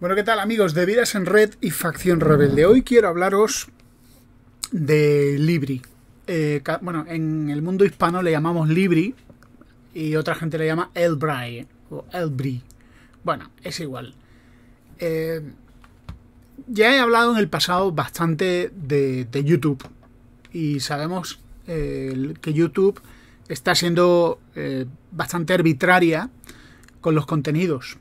Bueno, ¿qué tal amigos de Vidas en Red y Facción Rebelde? Hoy quiero hablaros de Libri. Eh, bueno, en el mundo hispano le llamamos Libri y otra gente le llama Elbry o Elbri. Bueno, es igual. Eh, ya he hablado en el pasado bastante de, YouTube y sabemos eh, que YouTube está siendo bastante arbitraria con los contenidos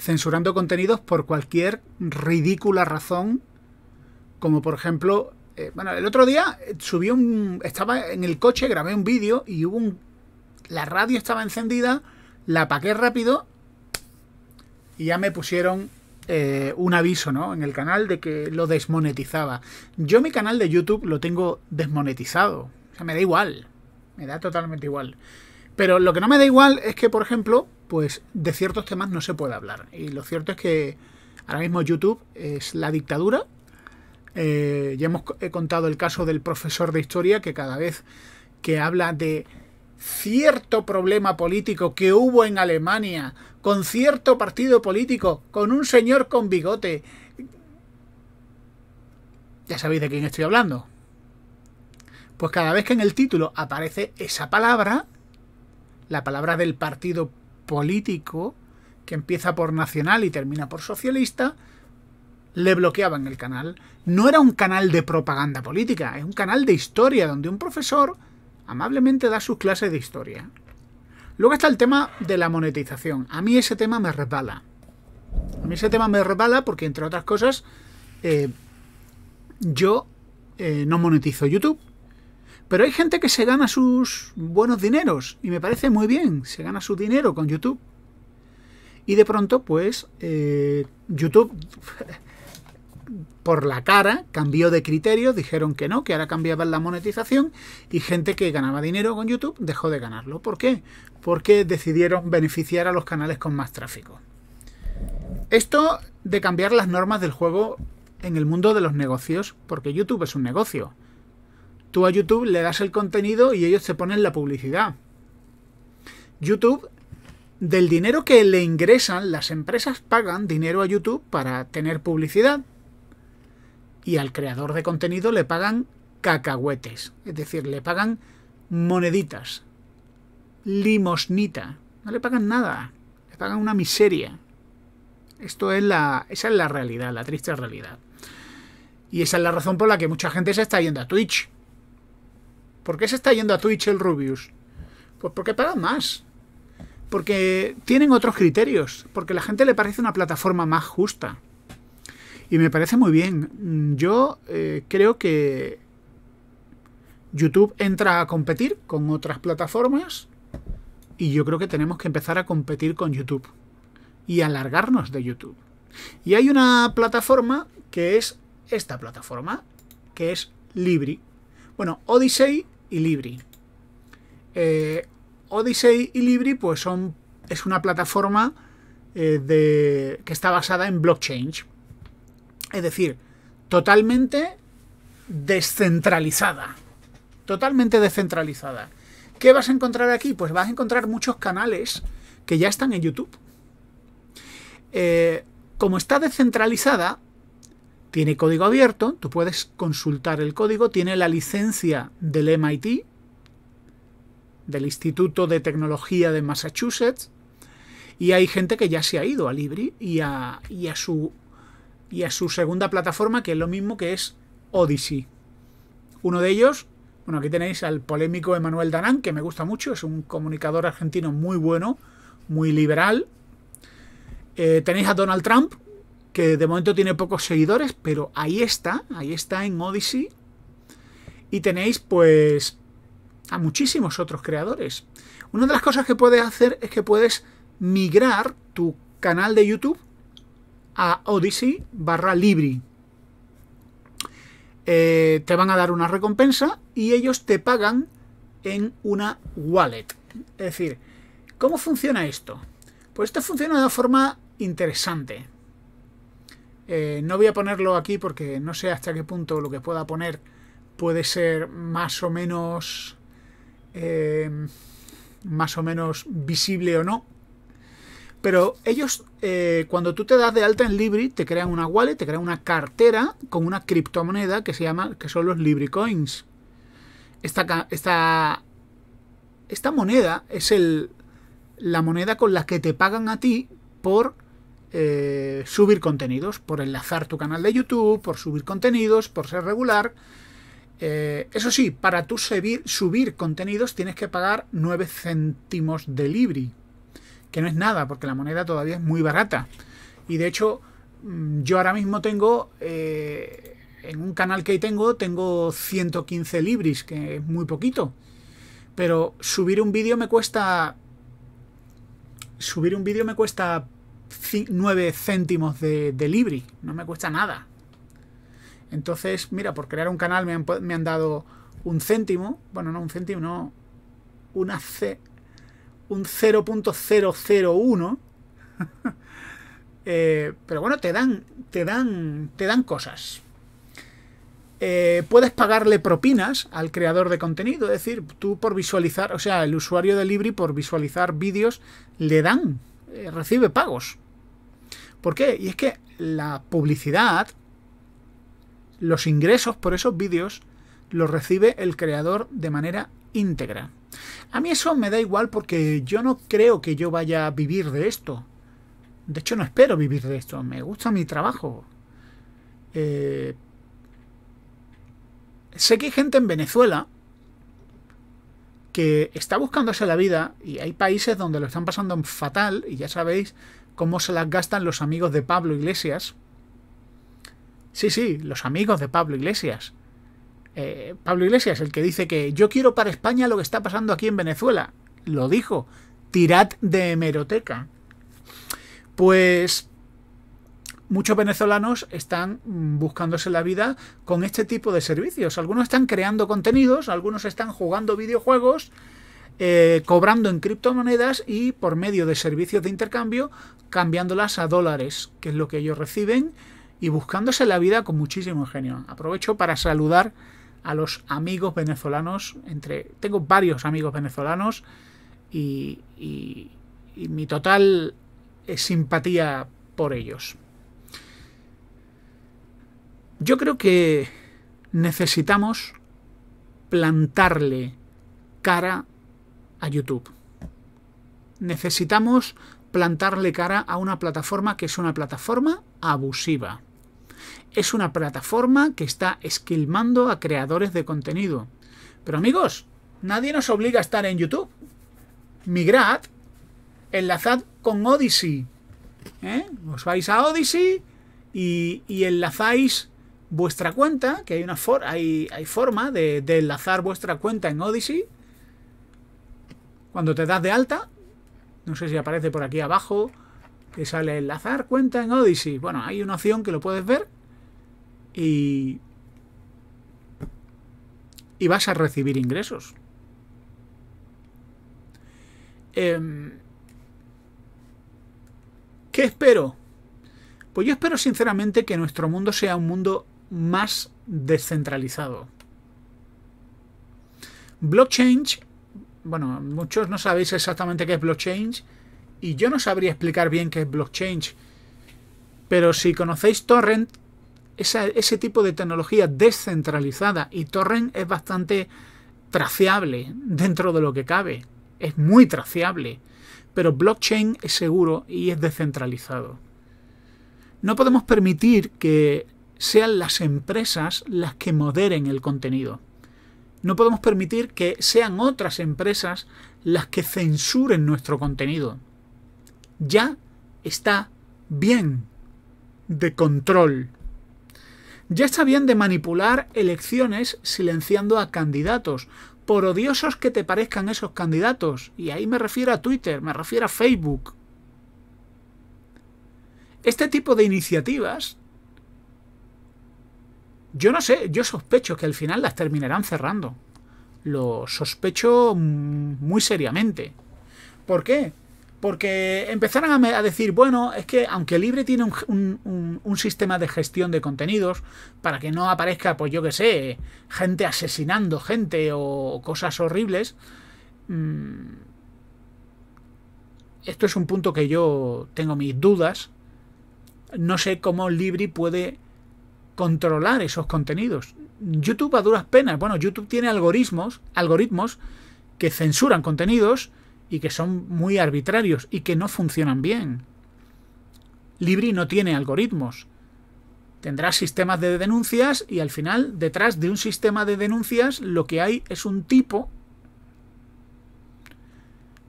censurando contenidos por cualquier ridícula razón, como por ejemplo, eh, bueno, el otro día eh, subí un, estaba en el coche, grabé un vídeo y hubo un, la radio estaba encendida, la apagué rápido y ya me pusieron eh, un aviso, ¿no? En el canal de que lo desmonetizaba. Yo mi canal de YouTube lo tengo desmonetizado, o sea, me da igual, me da totalmente igual. Pero lo que no me da igual es que, por ejemplo, pues de ciertos temas no se puede hablar. Y lo cierto es que ahora mismo YouTube es la dictadura. Eh, ya hemos contado el caso del profesor de historia que cada vez que habla de cierto problema político que hubo en Alemania, con cierto partido político, con un señor con bigote. Ya sabéis de quién estoy hablando. Pues cada vez que en el título aparece esa palabra, la palabra del partido político, político que empieza por nacional y termina por socialista, le bloqueaban el canal. No era un canal de propaganda política, es un canal de historia donde un profesor amablemente da sus clases de historia. Luego está el tema de la monetización. A mí ese tema me resbala. A mí ese tema me resbala porque, entre otras cosas, eh, yo eh, no monetizo YouTube. Pero hay gente que se gana sus buenos dineros y me parece muy bien, se gana su dinero con YouTube. Y de pronto, pues, eh, YouTube por la cara cambió de criterio, dijeron que no, que ahora cambiaban la monetización y gente que ganaba dinero con YouTube dejó de ganarlo. ¿Por qué? Porque decidieron beneficiar a los canales con más tráfico. Esto de cambiar las normas del juego en el mundo de los negocios, porque YouTube es un negocio. Tú a YouTube le das el contenido y ellos te ponen la publicidad. YouTube, del dinero que le ingresan, las empresas pagan dinero a YouTube para tener publicidad. Y al creador de contenido le pagan cacahuetes. Es decir, le pagan moneditas. Limosnita. No le pagan nada. Le pagan una miseria. Esto es la, esa es la realidad, la triste realidad. Y esa es la razón por la que mucha gente se está yendo a Twitch. ¿Por qué se está yendo a Twitch el Rubius? Pues porque pagan más. Porque tienen otros criterios. Porque la gente le parece una plataforma más justa. Y me parece muy bien. Yo eh, creo que YouTube entra a competir con otras plataformas. Y yo creo que tenemos que empezar a competir con YouTube. Y alargarnos de YouTube. Y hay una plataforma que es esta plataforma, que es Libri. Bueno, Odyssey y Libri. Eh, Odyssey y Libri, pues son. es una plataforma eh, que está basada en blockchain. Es decir, totalmente descentralizada. Totalmente descentralizada. ¿Qué vas a encontrar aquí? Pues vas a encontrar muchos canales que ya están en YouTube. Eh, como está descentralizada, tiene código abierto, tú puedes consultar el código, tiene la licencia del MIT, del Instituto de Tecnología de Massachusetts, y hay gente que ya se ha ido a Libri y a, su, y a su segunda plataforma, que es lo mismo que es Odyssey. Uno de ellos, bueno, aquí tenéis al polémico Emanuel Darán, que me gusta mucho, es un comunicador argentino muy bueno, muy liberal. Eh, tenéis a Donald Trump, que de momento tiene pocos seguidores, pero ahí está, ahí está en Odyssey. Y tenéis pues a muchísimos otros creadores. Una de las cosas que puedes hacer es que puedes migrar tu canal de YouTube a Odyssey barra Libri. Eh, te van a dar una recompensa y ellos te pagan en una wallet. Es decir, ¿cómo funciona esto? Pues esto funciona de una forma interesante. Eh, no voy a ponerlo aquí porque no sé hasta qué punto lo que pueda poner puede ser más o menos... Eh, más o menos visible o no. Pero ellos, eh, cuando tú te das de alta en Libri, te crean una wallet, te crean una cartera con una criptomoneda que se llama, que son los LibriCoins. Esta, esta, esta moneda es el, la moneda con la que te pagan a ti por eh, subir contenidos, por enlazar tu canal de YouTube, por subir contenidos, por ser regular. Eh, eso sí, para tú subir, subir contenidos tienes que pagar 9 céntimos de Libri, que no es nada, porque la moneda todavía es muy barata. Y de hecho, mm, yo ahora mismo tengo, eh, en un canal que tengo, tengo 115 Libris, que es muy poquito. Pero subir un vídeo me cuesta... Subir un vídeo me cuesta 9 céntimos de, Libri, no me cuesta nada. Entonces, mira, por crear un canal me han, dado un céntimo, bueno, no un céntimo, no, una C, un 0.001. Eh, pero bueno, te dan, te dan, te dan cosas. Eh, puedes pagarle propinas al creador de contenido, es decir, tú por visualizar, o sea, el usuario de Libri por visualizar vídeos le dan eh, recibe pagos. ¿Por qué? Y es que la publicidad, los ingresos por esos vídeos, los recibe el creador de manera íntegra. A mí eso me da igual porque yo no creo que yo vaya a vivir de esto. De hecho, no espero vivir de esto. Me gusta mi trabajo. Eh, sé que hay gente en Venezuela que está buscándose la vida y hay países donde lo están pasando fatal y ya sabéis cómo se las gastan los amigos de Pablo Iglesias. Sí, sí, los amigos de Pablo Iglesias. Eh, Pablo Iglesias, el que dice que yo quiero para España lo que está pasando aquí en Venezuela. Lo dijo. Tirad de hemeroteca. Pues muchos venezolanos están mm, buscándose la vida con este tipo de servicios. Algunos están creando contenidos, algunos están jugando videojuegos, eh, cobrando en criptomonedas y por medio de servicios de intercambio cambiándolas a dólares, que es lo que ellos reciben, y buscándose la vida con muchísimo ingenio. Aprovecho para saludar a los amigos venezolanos, entre tengo varios amigos venezolanos y, y mi total eh, simpatía por ellos. Yo creo que necesitamos plantarle cara a YouTube. Necesitamos plantarle cara a una plataforma que es una plataforma abusiva. Es una plataforma que está esquilmando a creadores de contenido. Pero amigos, nadie nos obliga a estar en YouTube. Migrad, enlazad con Odyssey. ¿eh? Os vais a Odyssey y, y enlazáis vuestra cuenta, que hay una hay, hay, forma de, enlazar vuestra cuenta en Odyssey. Cuando te das de alta, no sé si aparece por aquí abajo, que sale enlazar cuenta en Odyssey. Bueno, hay una opción que lo puedes ver y, y vas a recibir ingresos. Em, ¿Qué espero? Pues yo espero sinceramente que nuestro mundo sea un mundo más descentralizado. Blockchain, bueno, muchos no sabéis exactamente qué es blockchain y yo no sabría explicar bien qué es blockchain, pero si conocéis torrent, ese tipo de tecnología descentralizada y torrent es bastante traceable dentro de lo que cabe, es muy traceable, pero blockchain es seguro y es descentralizado. No podemos permitir que sean las empresas las que moderen el contenido. No podemos permitir que sean otras empresas las que censuren nuestro contenido. Ya está bien de control. Ya está bien de manipular elecciones silenciando a candidatos, por odiosos que te parezcan esos candidatos. Y ahí me refiero a Twitter, me refiero a Facebook. Este tipo de iniciativas yo no sé, yo sospecho que al final las terminarán cerrando. Lo sospecho mm, muy seriamente. ¿Por qué? Porque empezaron a, decir, bueno, es que aunque Libre tiene un, sistema de gestión de contenidos para que no aparezca, pues yo qué sé, gente asesinando gente o cosas horribles, mm, esto es un punto que yo tengo mis dudas. No sé cómo Libri puede controlar esos contenidos. YouTube a duras penas, bueno, YouTube tiene algoritmos, algoritmos que censuran contenidos y que son muy arbitrarios y que no funcionan bien. Libri no tiene algoritmos. Tendrá sistemas de denuncias y al final detrás de un sistema de denuncias lo que hay es un tipo,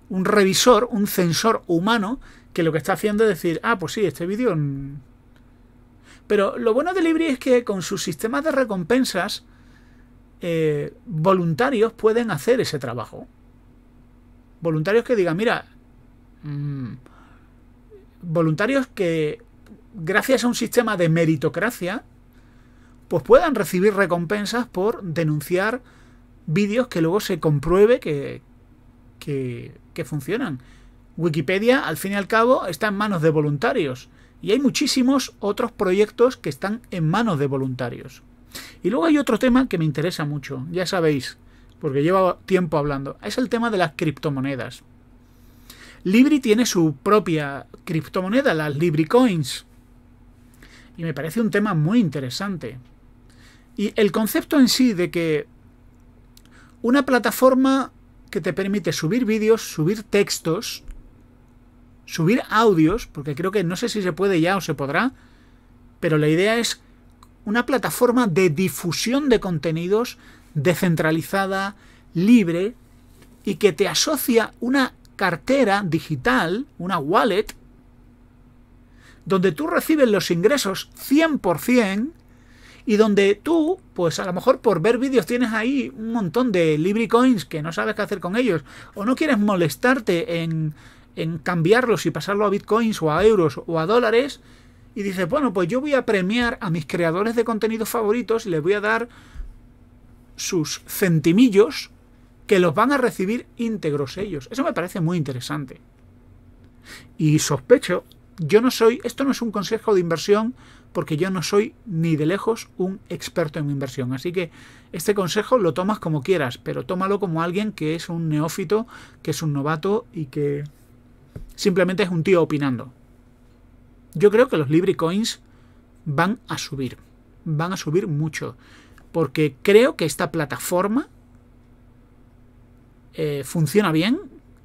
un revisor, un censor humano que lo que está haciendo es decir, ah, pues sí, este vídeo pero lo bueno de Libri es que con sus sistemas de recompensas, eh, voluntarios pueden hacer ese trabajo. Voluntarios que digan, mira, mm, voluntarios que gracias a un sistema de meritocracia, pues puedan recibir recompensas por denunciar vídeos que luego se compruebe que, que funcionan. Wikipedia, al fin y al cabo, está en manos de voluntarios. Y hay muchísimos otros proyectos que están en manos de voluntarios. Y luego hay otro tema que me interesa mucho, ya sabéis, porque llevo tiempo hablando. Es el tema de las criptomonedas. Libri tiene su propia criptomoneda, las LibriCoins. Y me parece un tema muy interesante. Y el concepto en sí de que una plataforma que te permite subir vídeos, subir textos, subir audios, porque creo que no sé si se puede ya o se podrá, pero la idea es una plataforma de difusión de contenidos descentralizada, libre, y que te asocia una cartera digital, una wallet, donde tú recibes los ingresos 100% y donde tú, pues a lo mejor por ver vídeos tienes ahí un montón de LibriCoins que no sabes qué hacer con ellos o no quieres molestarte en, en cambiarlos y pasarlo a bitcoins o a euros o a dólares. Y dices, bueno, pues yo voy a premiar a mis creadores de contenidos favoritos y les voy a dar sus centimillos que los van a recibir íntegros ellos. Eso me parece muy interesante. Y sospecho, yo no soy, esto no es un consejo de inversión porque yo no soy ni de lejos un experto en inversión. Así que este consejo lo tomas como quieras, pero tómalo como alguien que es un neófito, que es un novato y que simplemente es un tío opinando. Yo creo que los Coins van a subir, van a subir mucho, porque creo que esta plataforma eh, funciona bien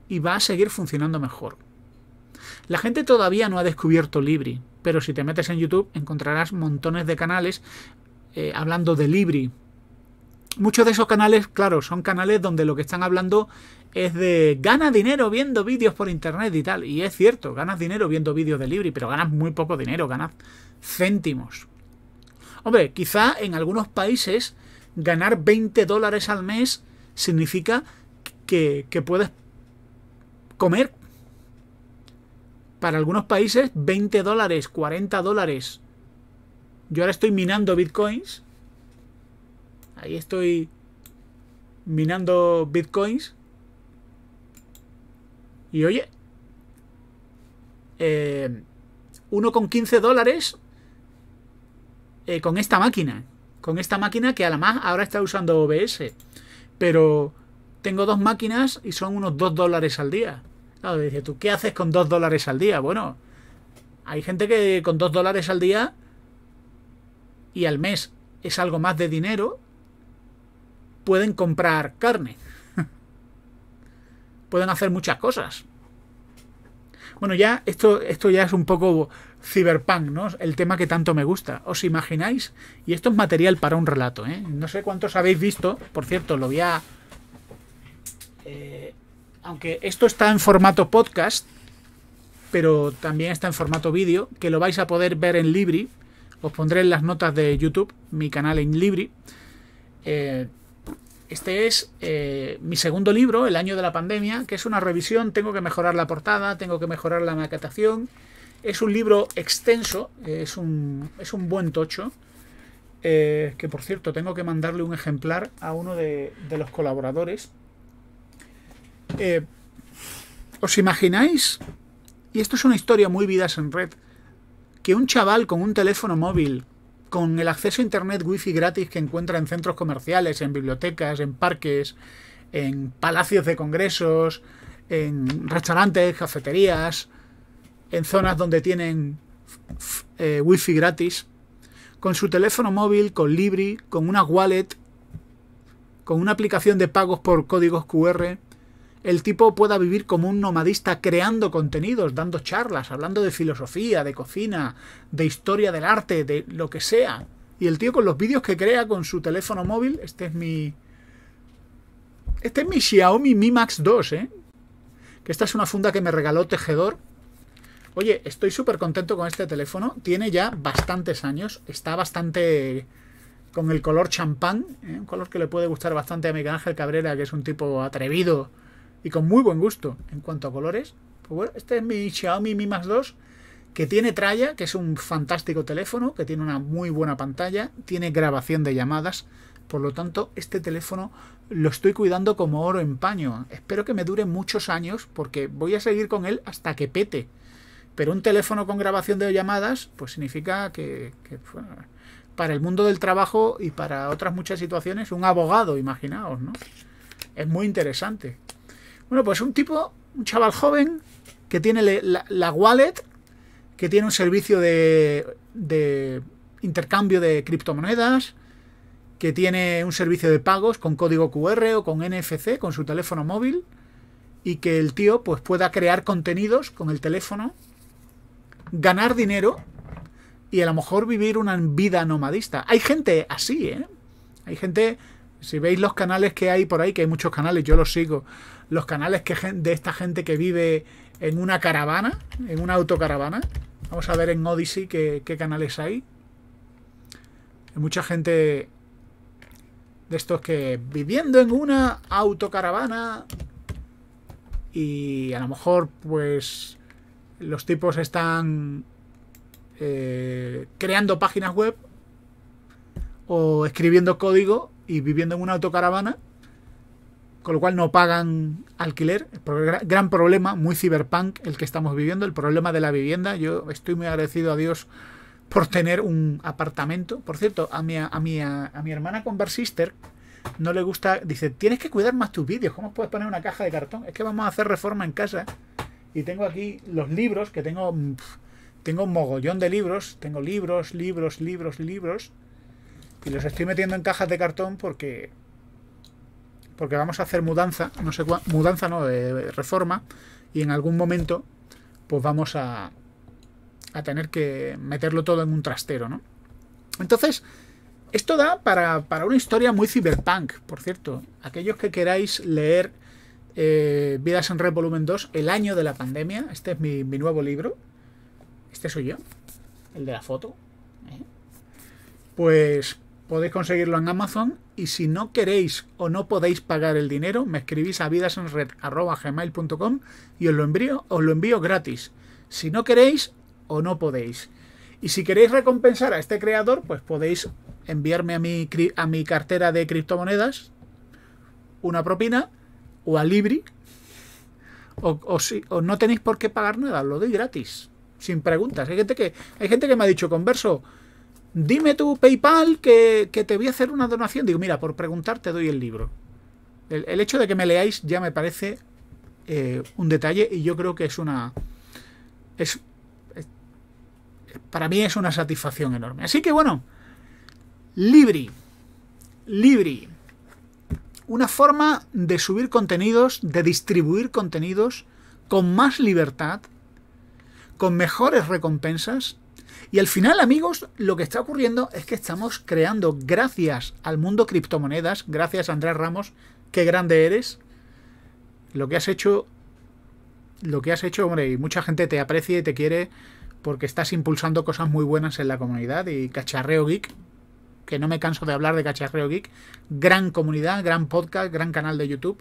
y va a seguir funcionando mejor. La gente todavía no ha descubierto Libri, pero si te metes en YouTube encontrarás montones de canales eh, hablando de Libri. Muchos de esos canales, claro, son canales donde lo que están hablando es de gana dinero viendo vídeos por internet y tal. Y es cierto, ganas dinero viendo vídeos de Libri, pero ganas muy poco dinero, ganas céntimos. Hombre, quizá en algunos países ganar 20 dólares al mes significa que, que puedes comer. Para algunos países 20 dólares, 40 dólares. Yo ahora estoy minando bitcoins. Ahí estoy minando bitcoins y oye, eh, uno con 15 dólares eh, con esta máquina. Con esta máquina que además ahora está usando OBS. Pero tengo dos máquinas y son unos 2 dólares al día. Claro, dice tú, ¿qué haces con 2 dólares al día? Bueno, hay gente que con 2 dólares al día y al mes es algo más de dinero, pueden comprar carne pueden hacer muchas cosas. Bueno, ya esto, esto ya es un poco ciberpunk, ¿no? El tema que tanto me gusta. ¿Os imagináis? Y esto es material para un relato, ¿eh? No sé cuántos habéis visto. Por cierto, lo voy a... Eh, aunque esto está en formato podcast, pero también está en formato vídeo, que lo vais a poder ver en Libri. Os pondré en las notas de YouTube mi canal en Libri. Eh, este es eh, mi segundo libro, El año de la pandemia, que es una revisión, tengo que mejorar la portada, tengo que mejorar la maquetación. Es un libro extenso, es un, buen tocho, eh, que por cierto tengo que mandarle un ejemplar a uno de, los colaboradores. Eh, ¿Os imagináis? Y esto es una historia muy vidas en red, que un chaval con un teléfono móvil con el acceso a Internet wifi gratis que encuentra en centros comerciales, en bibliotecas, en parques, en palacios de congresos, en restaurantes, cafeterías, en zonas donde tienen eh, wifi gratis, con su teléfono móvil, con Libri, con una wallet, con una aplicación de pagos por códigos QR, el tipo pueda vivir como un nomadista creando contenidos, dando charlas, hablando de filosofía, de cocina, de historia del arte, de lo que sea. Y el tío con los vídeos que crea con su teléfono móvil, este es mi... Este es mi Xiaomi Mi Max 2, ¿eh? Que esta es una funda que me regaló Tejedor. Oye, estoy súper contento con este teléfono. Tiene ya bastantes años. Está bastante con el color champán. ¿eh? Un color que le puede gustar bastante a Miguel Ángel Cabrera, que es un tipo atrevido y con muy buen gusto en cuanto a colores. Pues este es mi Xiaomi Mi Max 2 que tiene tralla, que es un fantástico teléfono, que tiene una muy buena pantalla, tiene grabación de llamadas, por lo tanto, este teléfono lo estoy cuidando como oro en paño. Espero que me dure muchos años porque voy a seguir con él hasta que pete. Pero un teléfono con grabación de llamadas, pues significa que, para el mundo del trabajo y para otras muchas situaciones, un abogado, imaginaos, ¿no? Es muy interesante. Bueno, pues un tipo, un chaval joven que tiene la, wallet, que tiene un servicio de, de intercambio de criptomonedas, que tiene un servicio de pagos con código QR o con NFC, con su teléfono móvil, y que el tío pues pueda crear contenidos con el teléfono, ganar dinero y a lo mejor vivir una vida nomadista. Hay gente así, ¿eh? Hay gente si veis los canales que hay por ahí, que hay muchos canales, yo los sigo, los canales de esta gente que vive en una caravana, en una autocaravana. Vamos a ver en Odyssey qué, canales hay. Hay mucha gente de estos que viviendo en una autocaravana y a lo mejor pues los tipos están eh, creando páginas web o escribiendo código y viviendo en una autocaravana, con lo cual no pagan alquiler. Gran problema, muy ciberpunk el que estamos viviendo, el problema de la vivienda. Yo estoy muy agradecido a Dios por tener un apartamento. Por cierto, a mi, a mi, a, mi hermana Sister no le gusta, dice, tienes que cuidar más tus vídeos, ¿cómo puedes poner una caja de cartón? Es que vamos a hacer reforma en casa. Y tengo aquí los libros, que tengo, tengo un mogollón de libros, tengo libros, libros, libros, libros. Y los estoy metiendo en cajas de cartón porque porque vamos a hacer mudanza, no sé mudanza no, de reforma, y en algún momento, pues vamos a, a tener que meterlo todo en un trastero, ¿no? Entonces, esto da para, una historia muy cyberpunk, por cierto. Aquellos que queráis leer eh, Vidas en Red Volumen 2, El año de la pandemia, este es mi, nuevo libro, este soy yo, el de la foto, ¿eh? pues podéis conseguirlo en Amazon y si no queréis o no podéis pagar el dinero, me escribís a vidasenred.com y os lo, envío, os lo envío gratis. Si no queréis o no podéis. Y si queréis recompensar a este creador, pues podéis enviarme a mi, a mi cartera de criptomonedas una propina o a Libri. O, si, no tenéis por qué pagar nada, lo doy gratis, sin preguntas. Hay gente que, hay gente que me ha dicho, converso, dime tu PayPal que, te voy a hacer una donación. Digo, mira, por preguntar te doy el libro. El, hecho de que me leáis ya me parece eh, un detalle y yo creo que es una... es, para mí es una satisfacción enorme. Así que bueno, Libri. Libri. Una forma de subir contenidos, de distribuir contenidos con más libertad, con mejores recompensas y al final, amigos, lo que está ocurriendo es que estamos creando, gracias al mundo criptomonedas, gracias a Andrés Ramos, qué grande eres, lo que has hecho, lo que has hecho, hombre, y mucha gente te aprecia y te quiere porque estás impulsando cosas muy buenas en la comunidad y Cacharreo Geek, que no me canso de hablar de Cacharreo Geek, gran comunidad, gran podcast, gran canal de YouTube,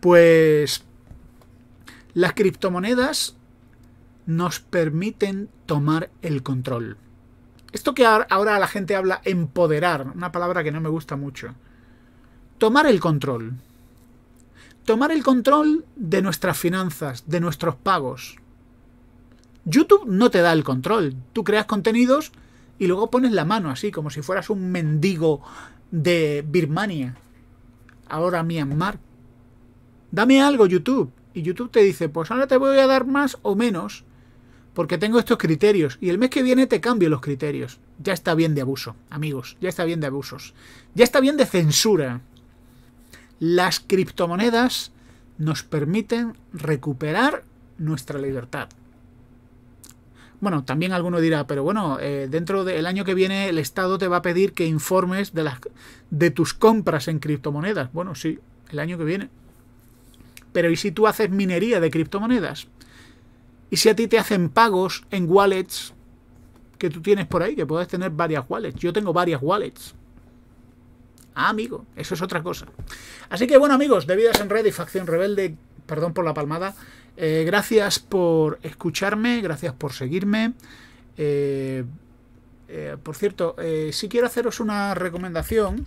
pues las criptomonedas nos permiten tomar el control. Esto que ahora la gente habla empoderar, una palabra que no me gusta mucho. Tomar el control. Tomar el control de nuestras finanzas, de nuestros pagos. YouTube no te da el control. Tú creas contenidos y luego pones la mano así, como si fueras un mendigo de Birmania. Ahora Myanmar. Dame algo YouTube. Y YouTube te dice, pues ahora te voy a dar más o menos porque tengo estos criterios y el mes que viene te cambio los criterios. Ya está bien de abuso, amigos, ya está bien de abusos. Ya está bien de censura. Las criptomonedas nos permiten recuperar nuestra libertad. Bueno, también alguno dirá, pero bueno, eh, dentro del año que viene el Estado te va a pedir que informes de tus compras en criptomonedas. Bueno, sí, el año que viene. Pero ¿y si tú haces minería de criptomonedas? Y si a ti te hacen pagos en wallets que tú tienes por ahí, que puedes tener varias wallets. Yo tengo varias wallets. Ah, amigo, eso es otra cosa. Así que bueno, amigos, de Vidas en Red y Facción Rebelde, perdón por la palmada. Eh, gracias por escucharme, gracias por seguirme. Eh, eh, por cierto, si quiero haceros una recomendación,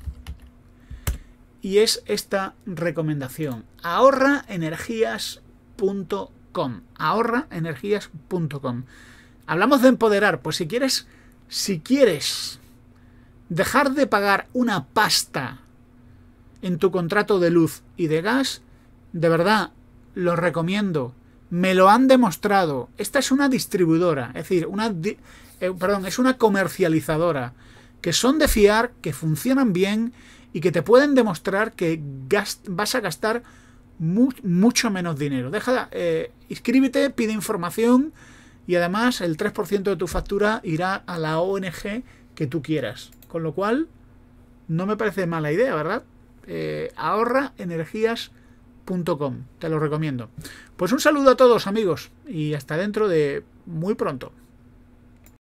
y es esta recomendación: ahorraenergías.com com, ahorraenergías.com. Hablamos de empoderar, pues si quieres, si quieres dejar de pagar una pasta en tu contrato de luz y de gas, de verdad, lo recomiendo. Me lo han demostrado. Esta es una distribuidora, es decir, una eh, perdón, es una comercializadora que son de fiar, que funcionan bien y que te pueden demostrar que vas a gastar mucho menos dinero. déjala, eh, inscríbete, pide información y además el 3% de tu factura irá a la ONG que tú quieras. Con lo cual, no me parece mala idea, ¿verdad? Eh, ahorraenergías.com, te lo recomiendo. Pues un saludo a todos amigos y hasta dentro de muy pronto.